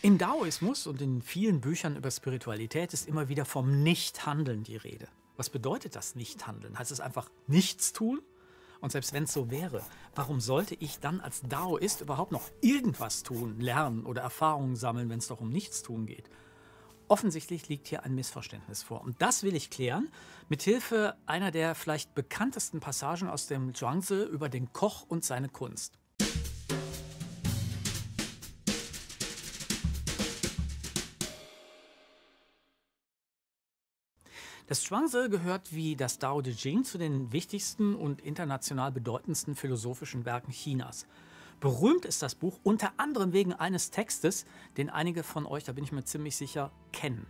Im Daoismus und in vielen Büchern über Spiritualität ist immer wieder vom Nichthandeln die Rede. Was bedeutet das Nichthandeln? Heißt es einfach nichts tun? Und selbst wenn es so wäre, warum sollte ich dann als Daoist überhaupt noch irgendwas tun, lernen oder Erfahrungen sammeln, wenn es doch um Nichtstun geht? Offensichtlich liegt hier ein Missverständnis vor. Und das will ich klären mit Hilfe einer der vielleicht bekanntesten Passagen aus dem Zhuangzi über den Koch und seine Kunst. Das Zhuangzi gehört wie das Tao Te Ching zu den wichtigsten und international bedeutendsten philosophischen Werken Chinas. Berühmt ist das Buch unter anderem wegen eines Textes, den einige von euch, da bin ich mir ziemlich sicher, kennen.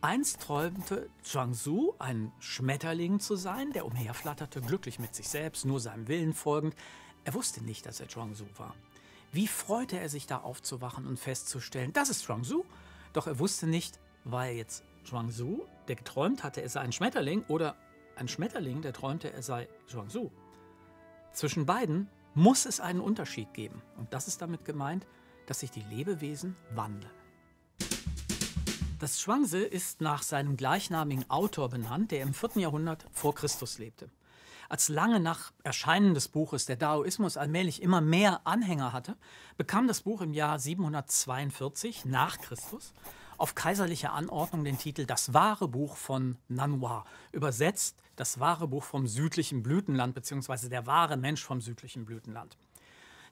Einst träumte Zhuangzi, ein Schmetterling zu sein, der umherflatterte, glücklich mit sich selbst, nur seinem Willen folgend. Er wusste nicht, dass er Zhuangzi war. Wie freute er sich da aufzuwachen und festzustellen, das ist Zhuangzi, doch er wusste nicht, war er jetzt Zhuangzu, der geträumt hatte, er sei ein Schmetterling, oder ein Schmetterling, der träumte, er sei Zhuangzu. Zwischen beiden muss es einen Unterschied geben. Und das ist damit gemeint, dass sich die Lebewesen wandeln. Das Zhuangzi ist nach seinem gleichnamigen Autor benannt, der im 4. Jahrhundert vor Christus lebte. Als lange nach Erscheinen des Buches der Daoismus allmählich immer mehr Anhänger hatte, bekam das Buch im Jahr 742 nach Christus auf kaiserliche Anordnung den Titel Das wahre Buch von Nanois, übersetzt das wahre Buch vom südlichen Blütenland bzw. der wahre Mensch vom südlichen Blütenland.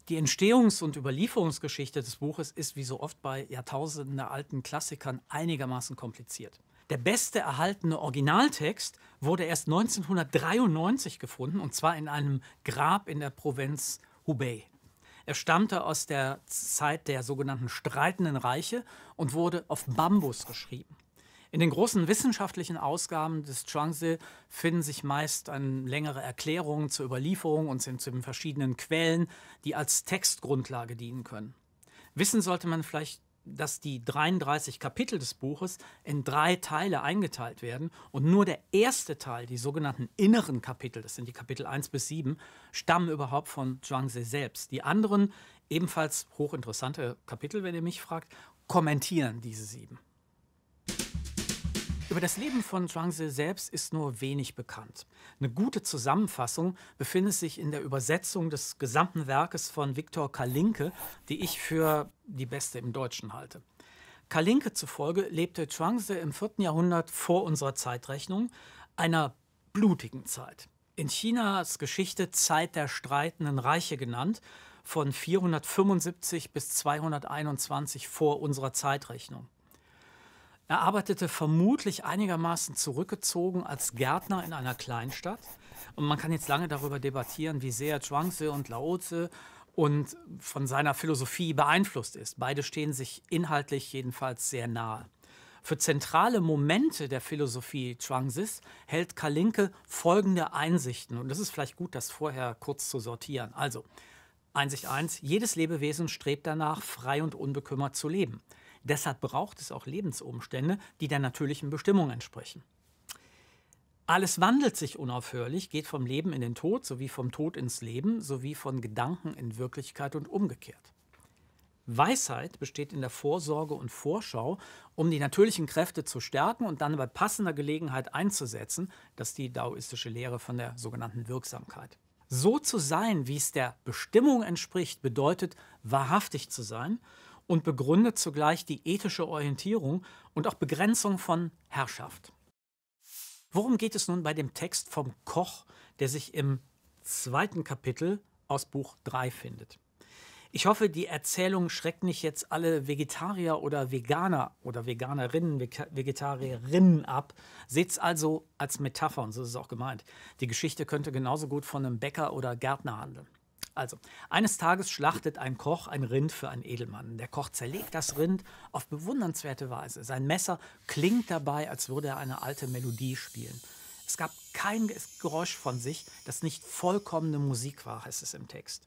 Die Entstehungs- und Überlieferungsgeschichte des Buches ist wie so oft bei Jahrtausende alten Klassikern einigermaßen kompliziert. Der beste erhaltene Originaltext wurde erst 1993 gefunden, und zwar in einem Grab in der Provinz Hubei. Er stammte aus der Zeit der sogenannten streitenden Reiche und wurde auf Bambus geschrieben. In den großen wissenschaftlichen Ausgaben des Zhuangzi finden sich meist längere Erklärungen zur Überlieferung und sind zu den verschiedenen Quellen, die als Textgrundlage dienen können. Wissen sollte man vielleicht dass die 33 Kapitel des Buches in drei Teile eingeteilt werden und nur der erste Teil, die sogenannten inneren Kapitel, das sind die Kapitel 1 bis 7, stammen überhaupt von Zhuangzi selbst. Die anderen, ebenfalls hochinteressante Kapitel, wenn ihr mich fragt, kommentieren diese sieben. Über das Leben von Zhuangzi selbst ist nur wenig bekannt. Eine gute Zusammenfassung befindet sich in der Übersetzung des gesamten Werkes von Viktor Kalinke, die ich für die beste im Deutschen halte. Kalinke zufolge lebte Zhuangzi im 4. Jahrhundert vor unserer Zeitrechnung, einer blutigen Zeit. In Chinas Geschichte Zeit der streitenden Reiche genannt, von 475 bis 221 vor unserer Zeitrechnung. Er arbeitete vermutlich einigermaßen zurückgezogen als Gärtner in einer Kleinstadt. Und man kann jetzt lange darüber debattieren, wie sehr Zhuangzi und Laozi und von seiner Philosophie beeinflusst ist. Beide stehen sich inhaltlich jedenfalls sehr nahe. Für zentrale Momente der Philosophie Zhuangzis hält Kalinke folgende Einsichten. Und das ist vielleicht gut, das vorher kurz zu sortieren. Also, Einsicht 1, jedes Lebewesen strebt danach, frei und unbekümmert zu leben. Deshalb braucht es auch Lebensumstände, die der natürlichen Bestimmung entsprechen. Alles wandelt sich unaufhörlich, geht vom Leben in den Tod sowie vom Tod ins Leben sowie von Gedanken in Wirklichkeit und umgekehrt. Weisheit besteht in der Vorsorge und Vorschau, um die natürlichen Kräfte zu stärken und dann bei passender Gelegenheit einzusetzen. Das ist die daoistische Lehre von der sogenannten Wirksamkeit. So zu sein, wie es der Bestimmung entspricht, bedeutet wahrhaftig zu sein und begründet zugleich die ethische Orientierung und auch Begrenzung von Herrschaft. Worum geht es nun bei dem Text vom Koch, der sich im zweiten Kapitel aus Buch 3 findet? Ich hoffe, die Erzählung schreckt nicht jetzt alle Vegetarier oder Veganer oder Veganerinnen, Vegetarierinnen ab. es also als Metapher, und so ist es auch gemeint. Die Geschichte könnte genauso gut von einem Bäcker oder Gärtner handeln. Also, eines Tages schlachtet ein Koch ein Rind für einen Edelmann. Der Koch zerlegt das Rind auf bewundernswerte Weise. Sein Messer klingt dabei, als würde er eine alte Melodie spielen. Es gab kein Geräusch von sich, das nicht vollkommene Musik war, heißt es im Text.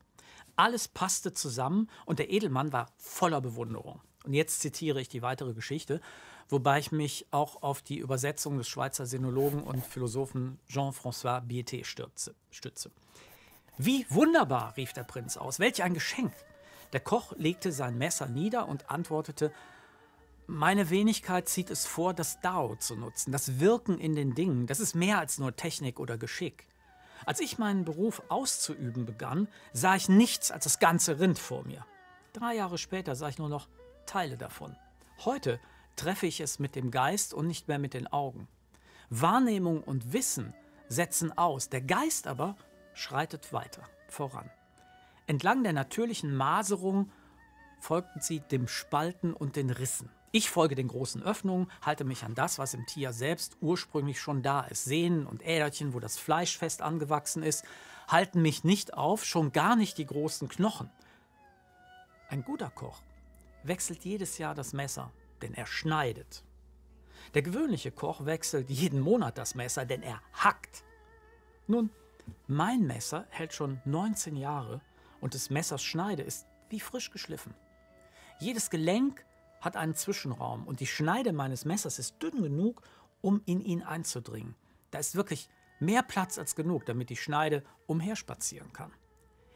Alles passte zusammen und der Edelmann war voller Bewunderung. Und jetzt zitiere ich die weitere Geschichte, wobei ich mich auch auf die Übersetzung des Schweizer Sinologen und Philosophen Jean-François Bieté stütze. Wie wunderbar, rief der Prinz aus, welch ein Geschenk. Der Koch legte sein Messer nieder und antwortete Meine Wenigkeit zieht es vor, das Dao zu nutzen, das Wirken in den Dingen, das ist mehr als nur Technik oder Geschick. Als ich meinen Beruf auszuüben begann, sah ich nichts als das ganze Rind vor mir. Drei Jahre später sah ich nur noch Teile davon. Heute treffe ich es mit dem Geist und nicht mehr mit den Augen. Wahrnehmung und Wissen setzen aus, der Geist aber schreitet weiter voran. Entlang der natürlichen Maserung folgten sie dem Spalten und den Rissen. Ich folge den großen Öffnungen, halte mich an das, was im Tier selbst ursprünglich schon da ist. Sehnen und Äderchen, wo das Fleisch fest angewachsen ist, halten mich nicht auf, schon gar nicht die großen Knochen. Ein guter Koch wechselt jedes Jahr das Messer, denn er schneidet. Der gewöhnliche Koch wechselt jeden Monat das Messer, denn er hackt. Nun, mein Messer hält schon 19 Jahre und des Messers Schneide ist wie frisch geschliffen. Jedes Gelenk hat einen Zwischenraum und die Schneide meines Messers ist dünn genug, um in ihn einzudringen. Da ist wirklich mehr Platz als genug, damit die Schneide umherspazieren kann.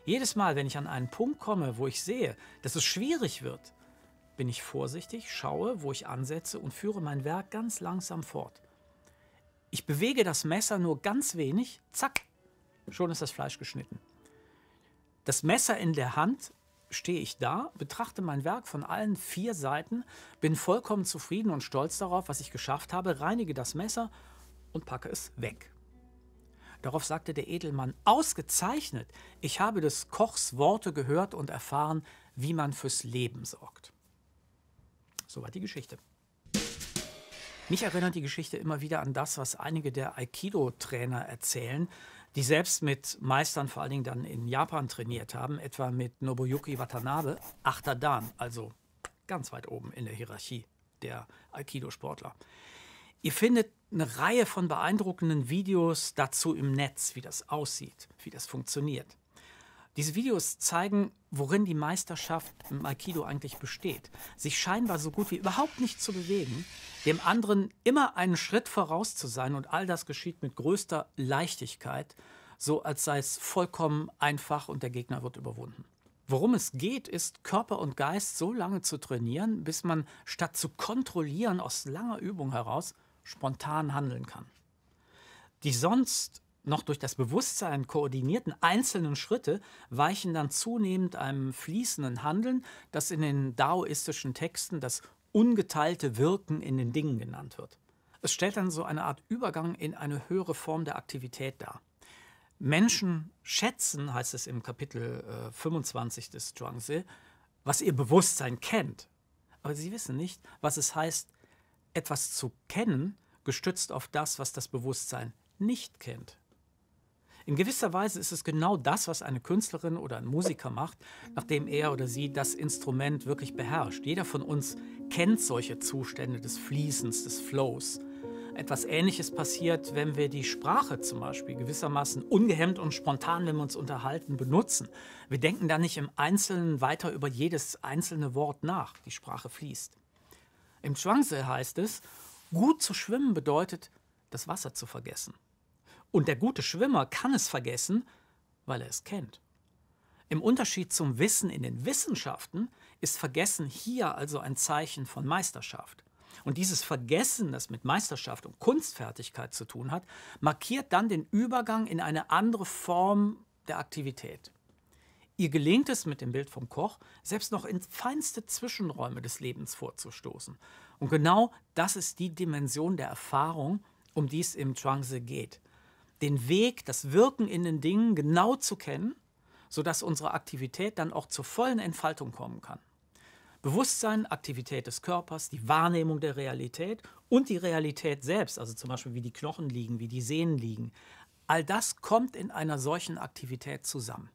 Jedes Mal, wenn ich an einen Punkt komme, wo ich sehe, dass es schwierig wird, bin ich vorsichtig, schaue, wo ich ansetze und führe mein Werk ganz langsam fort. Ich bewege das Messer nur ganz wenig, zack, Schon ist das Fleisch geschnitten. Das Messer in der Hand stehe ich da, betrachte mein Werk von allen vier Seiten, bin vollkommen zufrieden und stolz darauf, was ich geschafft habe, reinige das Messer und packe es weg. Darauf sagte der Edelmann, ausgezeichnet, ich habe des Kochs Worte gehört und erfahren, wie man fürs Leben sorgt. Soweit die Geschichte. Mich erinnert die Geschichte immer wieder an das, was einige der Aikido-Trainer erzählen, die selbst mit Meistern vor allen Dingen dann in Japan trainiert haben, etwa mit Nobuyuki Watanabe, achter Dan, also ganz weit oben in der Hierarchie der Aikido-Sportler. Ihr findet eine Reihe von beeindruckenden Videos dazu im Netz, wie das aussieht, wie das funktioniert. Diese Videos zeigen, worin die Meisterschaft im Aikido eigentlich besteht. Sich scheinbar so gut wie überhaupt nicht zu bewegen, dem anderen immer einen Schritt voraus zu sein und all das geschieht mit größter Leichtigkeit, so als sei es vollkommen einfach und der Gegner wird überwunden. Worum es geht, ist Körper und Geist so lange zu trainieren, bis man statt zu kontrollieren aus langer Übung heraus spontan handeln kann. Die sonst noch durch das Bewusstsein koordinierten einzelnen Schritte weichen dann zunehmend einem fließenden Handeln, das in den daoistischen Texten das ungeteilte Wirken in den Dingen genannt wird. Es stellt dann so eine Art Übergang in eine höhere Form der Aktivität dar. Menschen schätzen, heißt es im Kapitel äh, 25 des Zhuangzi, was ihr Bewusstsein kennt. Aber sie wissen nicht, was es heißt, etwas zu kennen, gestützt auf das, was das Bewusstsein nicht kennt. In gewisser Weise ist es genau das, was eine Künstlerin oder ein Musiker macht, nachdem er oder sie das Instrument wirklich beherrscht. Jeder von uns kennt solche Zustände des Fließens, des Flows. Etwas Ähnliches passiert, wenn wir die Sprache zum Beispiel gewissermaßen ungehemmt und spontan, wenn wir uns unterhalten, benutzen. Wir denken da nicht im Einzelnen weiter über jedes einzelne Wort nach. Die Sprache fließt. Im Zhuangzi heißt es, gut zu schwimmen bedeutet, das Wasser zu vergessen. Und der gute Schwimmer kann es vergessen, weil er es kennt. Im Unterschied zum Wissen in den Wissenschaften ist Vergessen hier also ein Zeichen von Meisterschaft. Und dieses Vergessen, das mit Meisterschaft und Kunstfertigkeit zu tun hat, markiert dann den Übergang in eine andere Form der Aktivität. Ihr gelingt es mit dem Bild vom Koch, selbst noch in feinste Zwischenräume des Lebens vorzustoßen. Und genau das ist die Dimension der Erfahrung, um die es im Zhuangzi geht den Weg, das Wirken in den Dingen genau zu kennen, sodass unsere Aktivität dann auch zur vollen Entfaltung kommen kann. Bewusstsein, Aktivität des Körpers, die Wahrnehmung der Realität und die Realität selbst, also zum Beispiel wie die Knochen liegen, wie die Sehnen liegen, all das kommt in einer solchen Aktivität zusammen.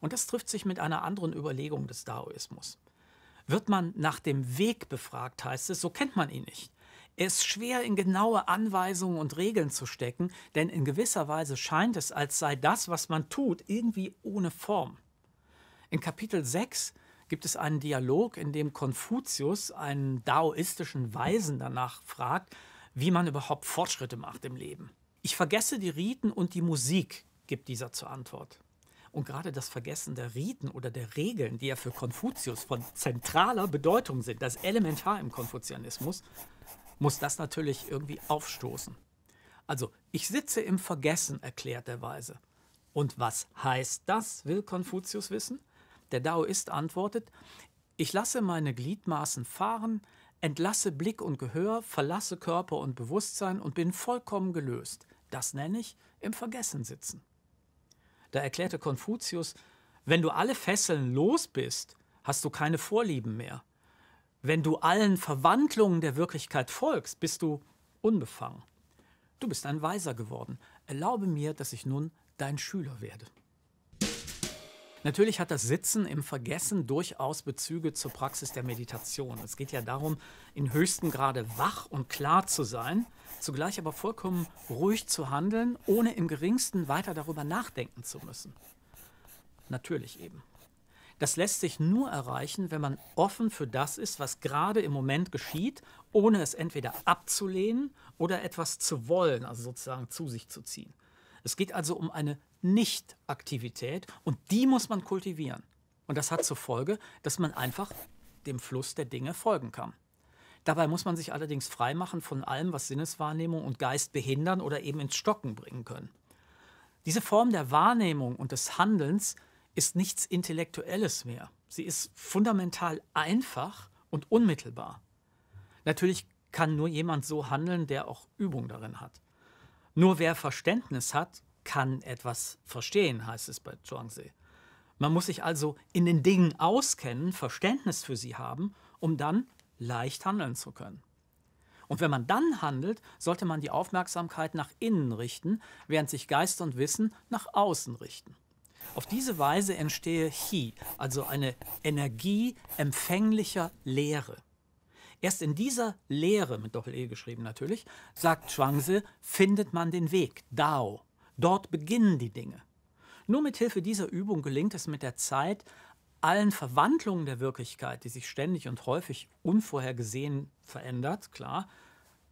Und das trifft sich mit einer anderen Überlegung des Daoismus. Wird man nach dem Weg befragt, heißt es, so kennt man ihn nicht ist schwer in genaue Anweisungen und Regeln zu stecken, denn in gewisser Weise scheint es, als sei das, was man tut, irgendwie ohne Form. In Kapitel 6 gibt es einen Dialog, in dem Konfuzius einen daoistischen Weisen danach fragt, wie man überhaupt Fortschritte macht im Leben. Ich vergesse die Riten und die Musik, gibt dieser zur Antwort. Und gerade das Vergessen der Riten oder der Regeln, die ja für Konfuzius von zentraler Bedeutung sind, das Elementar im Konfuzianismus, muss das natürlich irgendwie aufstoßen. Also, ich sitze im Vergessen, erklärt der Weise. Und was heißt das, will Konfuzius wissen? Der Daoist antwortet, ich lasse meine Gliedmaßen fahren, entlasse Blick und Gehör, verlasse Körper und Bewusstsein und bin vollkommen gelöst. Das nenne ich im Vergessen sitzen. Da erklärte Konfuzius, wenn du alle Fesseln los bist, hast du keine Vorlieben mehr. Wenn du allen Verwandlungen der Wirklichkeit folgst, bist du unbefangen. Du bist ein Weiser geworden. Erlaube mir, dass ich nun dein Schüler werde. Natürlich hat das Sitzen im Vergessen durchaus Bezüge zur Praxis der Meditation. Es geht ja darum, in höchstem Grade wach und klar zu sein, zugleich aber vollkommen ruhig zu handeln, ohne im geringsten weiter darüber nachdenken zu müssen. Natürlich eben. Das lässt sich nur erreichen, wenn man offen für das ist, was gerade im Moment geschieht, ohne es entweder abzulehnen oder etwas zu wollen, also sozusagen zu sich zu ziehen. Es geht also um eine Nichtaktivität und die muss man kultivieren. Und das hat zur Folge, dass man einfach dem Fluss der Dinge folgen kann. Dabei muss man sich allerdings freimachen von allem, was Sinneswahrnehmung und Geist behindern oder eben ins Stocken bringen können. Diese Form der Wahrnehmung und des Handelns ist nichts Intellektuelles mehr. Sie ist fundamental einfach und unmittelbar. Natürlich kann nur jemand so handeln, der auch Übung darin hat. Nur wer Verständnis hat, kann etwas verstehen, heißt es bei Zhuangzi. Man muss sich also in den Dingen auskennen, Verständnis für sie haben, um dann leicht handeln zu können. Und wenn man dann handelt, sollte man die Aufmerksamkeit nach innen richten, während sich Geist und Wissen nach außen richten. Auf diese Weise entstehe Chi, also eine Energie empfänglicher Leere. Erst in dieser Lehre, mit Doppel-E geschrieben natürlich, sagt Zhuangzi, findet man den Weg, Dao. Dort beginnen die Dinge. Nur mit Hilfe dieser Übung gelingt es mit der Zeit, allen Verwandlungen der Wirklichkeit, die sich ständig und häufig unvorhergesehen verändert, klar,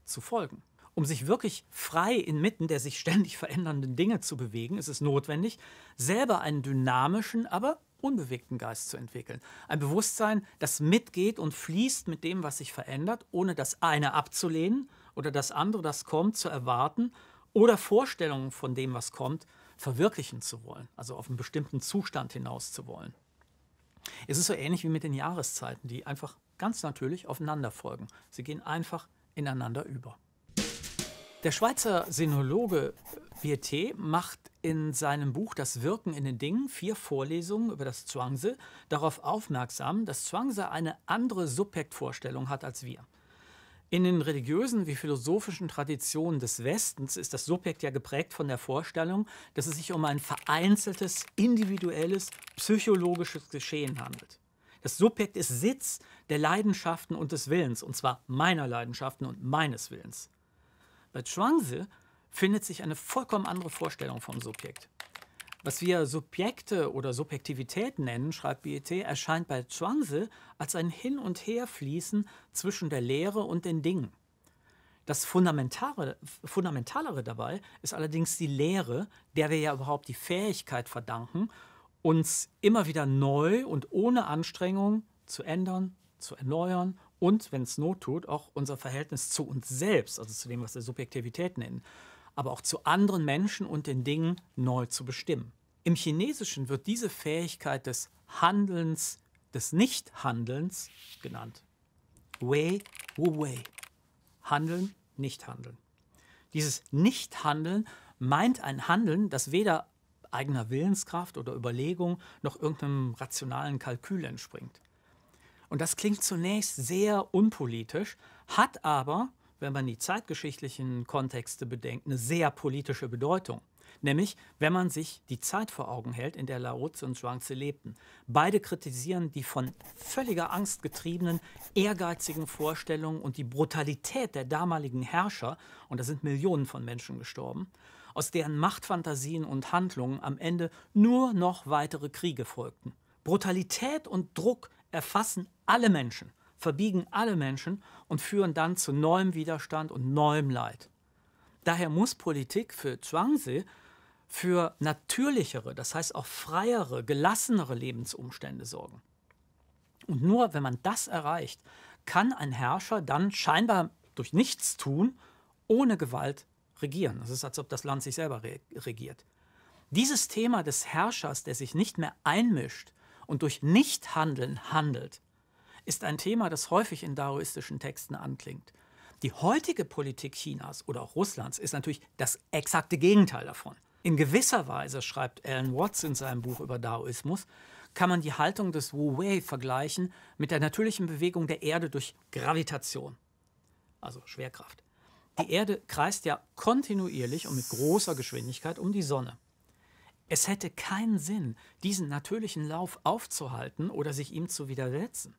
zu folgen um sich wirklich frei inmitten der sich ständig verändernden Dinge zu bewegen, ist es notwendig, selber einen dynamischen, aber unbewegten Geist zu entwickeln. Ein Bewusstsein, das mitgeht und fließt mit dem, was sich verändert, ohne das eine abzulehnen oder das andere, das kommt, zu erwarten oder Vorstellungen von dem, was kommt, verwirklichen zu wollen, also auf einen bestimmten Zustand hinaus zu wollen. Es ist so ähnlich wie mit den Jahreszeiten, die einfach ganz natürlich aufeinander folgen. Sie gehen einfach ineinander über. Der Schweizer Sinologe Vieté macht in seinem Buch Das Wirken in den Dingen vier Vorlesungen über das Zwangse darauf aufmerksam, dass Zwangse eine andere Subjektvorstellung hat als wir. In den religiösen wie philosophischen Traditionen des Westens ist das Subjekt ja geprägt von der Vorstellung, dass es sich um ein vereinzeltes, individuelles, psychologisches Geschehen handelt. Das Subjekt ist Sitz der Leidenschaften und des Willens, und zwar meiner Leidenschaften und meines Willens. Bei Chuangzi findet sich eine vollkommen andere Vorstellung vom Subjekt. Was wir Subjekte oder Subjektivität nennen, schreibt Bieté, erscheint bei Zhuangzi als ein Hin- und Herfließen zwischen der Lehre und den Dingen. Das Fundamentare, Fundamentalere dabei ist allerdings die Lehre, der wir ja überhaupt die Fähigkeit verdanken, uns immer wieder neu und ohne Anstrengung zu ändern, zu erneuern und, wenn es Not tut, auch unser Verhältnis zu uns selbst, also zu dem, was wir Subjektivität nennen, aber auch zu anderen Menschen und den Dingen neu zu bestimmen. Im Chinesischen wird diese Fähigkeit des Handelns, des Nichthandelns genannt. Wei Wu Wei. Handeln, nicht handeln. Dieses Nichthandeln meint ein Handeln, das weder eigener Willenskraft oder Überlegung noch irgendeinem rationalen Kalkül entspringt. Und das klingt zunächst sehr unpolitisch, hat aber, wenn man die zeitgeschichtlichen Kontexte bedenkt, eine sehr politische Bedeutung. Nämlich, wenn man sich die Zeit vor Augen hält, in der Laozi und Zhuangzi lebten. Beide kritisieren die von völliger Angst getriebenen, ehrgeizigen Vorstellungen und die Brutalität der damaligen Herrscher, und da sind Millionen von Menschen gestorben, aus deren Machtfantasien und Handlungen am Ende nur noch weitere Kriege folgten. Brutalität und Druck erfassen alle Menschen, verbiegen alle Menschen und führen dann zu neuem Widerstand und neuem Leid. Daher muss Politik für Zwangsee für natürlichere, das heißt auch freiere, gelassenere Lebensumstände sorgen. Und nur wenn man das erreicht, kann ein Herrscher dann scheinbar durch nichts tun, ohne Gewalt regieren. Das ist, als ob das Land sich selber regiert. Dieses Thema des Herrschers, der sich nicht mehr einmischt und durch Nichthandeln handelt, ist ein Thema, das häufig in daoistischen Texten anklingt. Die heutige Politik Chinas oder auch Russlands ist natürlich das exakte Gegenteil davon. In gewisser Weise, schreibt Alan Watts in seinem Buch über Daoismus, kann man die Haltung des Wu Wei vergleichen mit der natürlichen Bewegung der Erde durch Gravitation, also Schwerkraft. Die Erde kreist ja kontinuierlich und mit großer Geschwindigkeit um die Sonne. Es hätte keinen Sinn, diesen natürlichen Lauf aufzuhalten oder sich ihm zu widersetzen.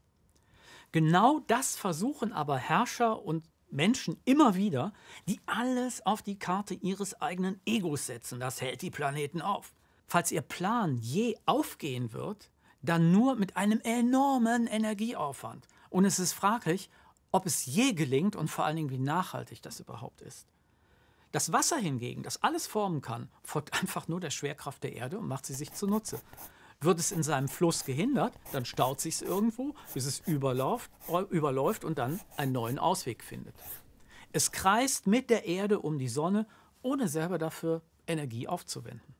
Genau das versuchen aber Herrscher und Menschen immer wieder, die alles auf die Karte ihres eigenen Egos setzen. Das hält die Planeten auf. Falls ihr Plan je aufgehen wird, dann nur mit einem enormen Energieaufwand. Und es ist fraglich, ob es je gelingt und vor allen Dingen, wie nachhaltig das überhaupt ist. Das Wasser hingegen, das alles formen kann, folgt einfach nur der Schwerkraft der Erde und macht sie sich zunutze. Wird es in seinem Fluss gehindert, dann staut sich es irgendwo, bis es überläuft, überläuft und dann einen neuen Ausweg findet. Es kreist mit der Erde um die Sonne, ohne selber dafür Energie aufzuwenden.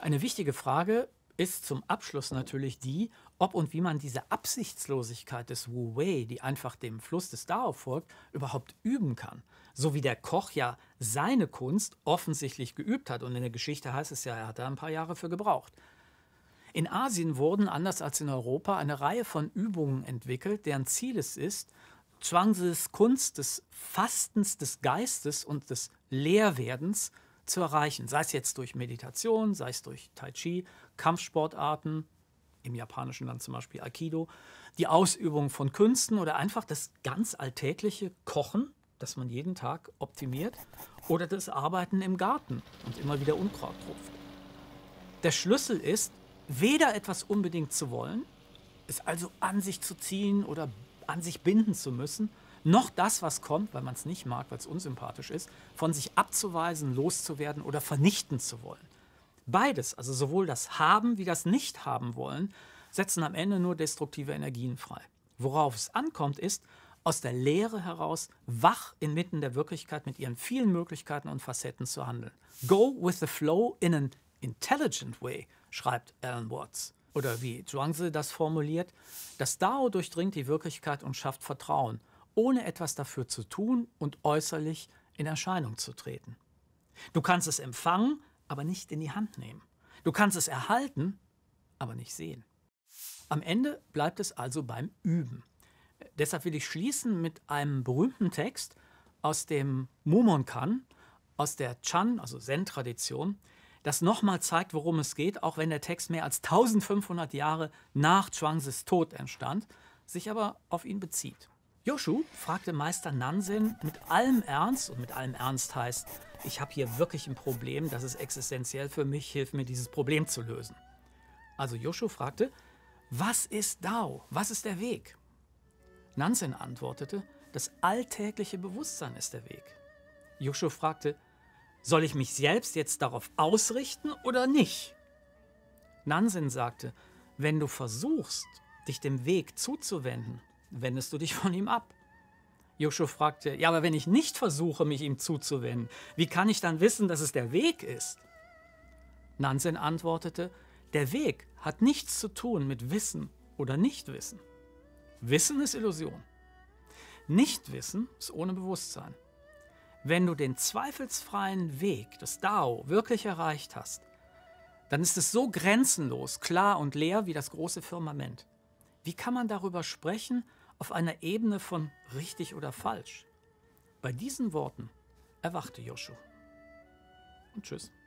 Eine wichtige Frage ist zum Abschluss natürlich die, ob und wie man diese Absichtslosigkeit des Wu Wei, die einfach dem Fluss des Dao folgt, überhaupt üben kann. So wie der Koch ja seine Kunst offensichtlich geübt hat und in der Geschichte heißt es ja, er hat da ein paar Jahre für gebraucht. In Asien wurden, anders als in Europa, eine Reihe von Übungen entwickelt, deren Ziel es ist, Zwangs Kunst des Fastens des Geistes und des Leerwerdens zu erreichen. Sei es jetzt durch Meditation, sei es durch Tai Chi, Kampfsportarten, im japanischen Land zum Beispiel Aikido, die Ausübung von Künsten oder einfach das ganz alltägliche Kochen, das man jeden Tag optimiert, oder das Arbeiten im Garten und immer wieder Unkraut rupft. Der Schlüssel ist, weder etwas unbedingt zu wollen, es also an sich zu ziehen oder an sich binden zu müssen, noch das, was kommt, weil man es nicht mag, weil es unsympathisch ist, von sich abzuweisen, loszuwerden oder vernichten zu wollen. Beides, also sowohl das Haben wie das Nicht-Haben wollen, setzen am Ende nur destruktive Energien frei. Worauf es ankommt, ist, aus der Lehre heraus wach inmitten der Wirklichkeit mit ihren vielen Möglichkeiten und Facetten zu handeln. Go with the flow in an intelligent way schreibt Alan Watts. Oder wie Zhuangzi das formuliert, das Dao durchdringt die Wirklichkeit und schafft Vertrauen, ohne etwas dafür zu tun und äußerlich in Erscheinung zu treten. Du kannst es empfangen, aber nicht in die Hand nehmen. Du kannst es erhalten, aber nicht sehen. Am Ende bleibt es also beim Üben. Deshalb will ich schließen mit einem berühmten Text aus dem Mumonkan, aus der Chan, also Zen-Tradition, das nochmal zeigt, worum es geht, auch wenn der Text mehr als 1500 Jahre nach Chuangzes Tod entstand, sich aber auf ihn bezieht. Yoshu fragte Meister Nansen mit allem Ernst, und mit allem Ernst heißt, ich habe hier wirklich ein Problem, das ist existenziell für mich, hilf mir, dieses Problem zu lösen. Also Yoshu fragte, was ist Dao? Was ist der Weg? Nansen antwortete, das alltägliche Bewusstsein ist der Weg. Yoshu fragte, soll ich mich selbst jetzt darauf ausrichten oder nicht? Nansen sagte, wenn du versuchst, dich dem Weg zuzuwenden, wendest du dich von ihm ab. Joshua fragte, ja, aber wenn ich nicht versuche, mich ihm zuzuwenden, wie kann ich dann wissen, dass es der Weg ist? Nansen antwortete, der Weg hat nichts zu tun mit Wissen oder Nichtwissen. Wissen ist Illusion. Nichtwissen ist ohne Bewusstsein. Wenn du den zweifelsfreien Weg des Dao wirklich erreicht hast, dann ist es so grenzenlos, klar und leer wie das große Firmament. Wie kann man darüber sprechen auf einer Ebene von richtig oder falsch? Bei diesen Worten erwachte Joshua. Und tschüss.